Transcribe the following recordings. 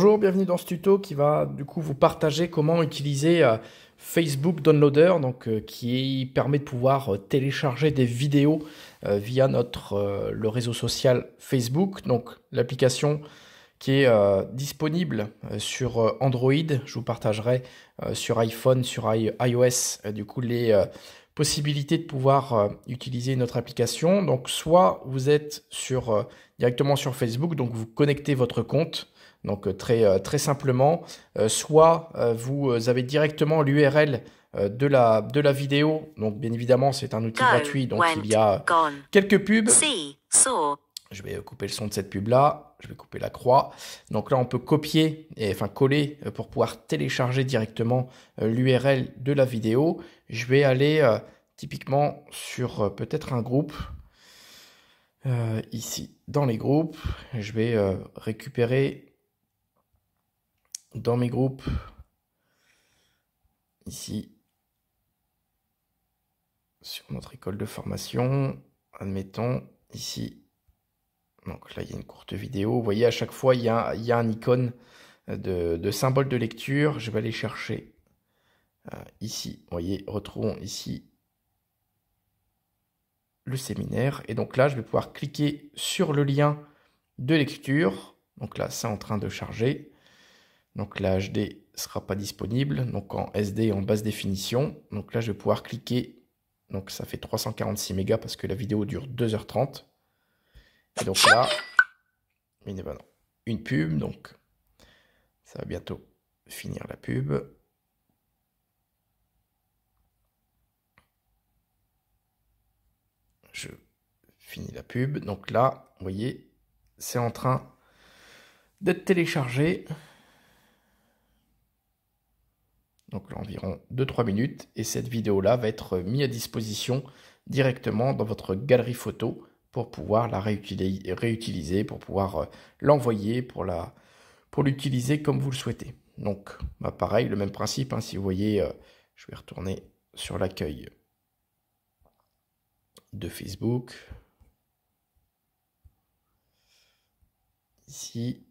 Bonjour, bienvenue dans ce tuto qui va du coup vous partager comment utiliser euh, Facebook Downloader, donc euh, qui permet de pouvoir euh, télécharger des vidéos via notre le réseau social Facebook, donc l'application qui est disponible sur Android. Je vous partagerai sur iPhone, sur iOS, du coup les possibilité de pouvoir euh, utiliser notre application. Donc soit vous êtes sur, euh, directement sur Facebook, donc vous connectez votre compte, donc euh, très, très simplement, soit vous avez directement l'URL de la, de la vidéo. Donc bien évidemment, c'est un outil gratuit, donc il y a quelques pubs. Je vais couper le son de cette pub là, je vais couper la croix. Donc là, on peut copier, et, enfin coller euh, pour pouvoir télécharger directement euh, l'URL de la vidéo. Je vais aller euh, typiquement sur peut-être un groupe. ici, dans les groupes, je vais récupérer dans mes groupes ici sur notre école de formation, admettons ici donc là, il y a une courte vidéo. Vous voyez, à chaque fois, il y a, un icône euh, de, symbole de lecture. Je vais aller chercher euh, ici. Vous voyez, retrouvons ici le séminaire. Et donc là, je vais pouvoir cliquer sur le lien de lecture. Donc là, c'est en train de charger. Donc la HD ne sera pas disponible. Donc en SD en basse définition. Donc là, je vais pouvoir cliquer. Donc ça fait 346 mégas parce que la vidéo dure 2h30 donc là, une, une pub, donc ça va bientôt finir la pub. Je finis la pub. Donc là, vous voyez, c'est en train d'être téléchargé. Donc là, environ 2-3 minutes. Et cette vidéo-là va être mise à disposition directement dans votre galerie photo pour pouvoir la réutiliser, pour pouvoir euh, l'envoyer, pour pour l'utiliser comme vous le souhaitez. Donc, bah, pareil, le même principe. Hein, si vous voyez, euh, je vais retourner sur l'accueil de Facebook. Ici.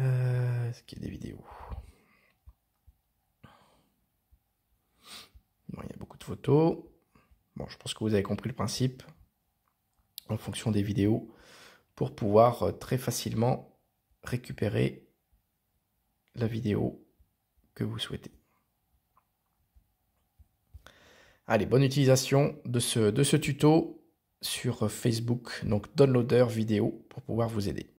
Euh, est-ce qu'il y a des vidéos photo. Bon, je pense que vous avez compris le principe en fonction des vidéos pour pouvoir euh, très facilement récupérer la vidéo que vous souhaitez. Allez, bonne utilisation de ce, de ce tuto sur euh, Facebook, donc downloader vidéo pour pouvoir vous aider.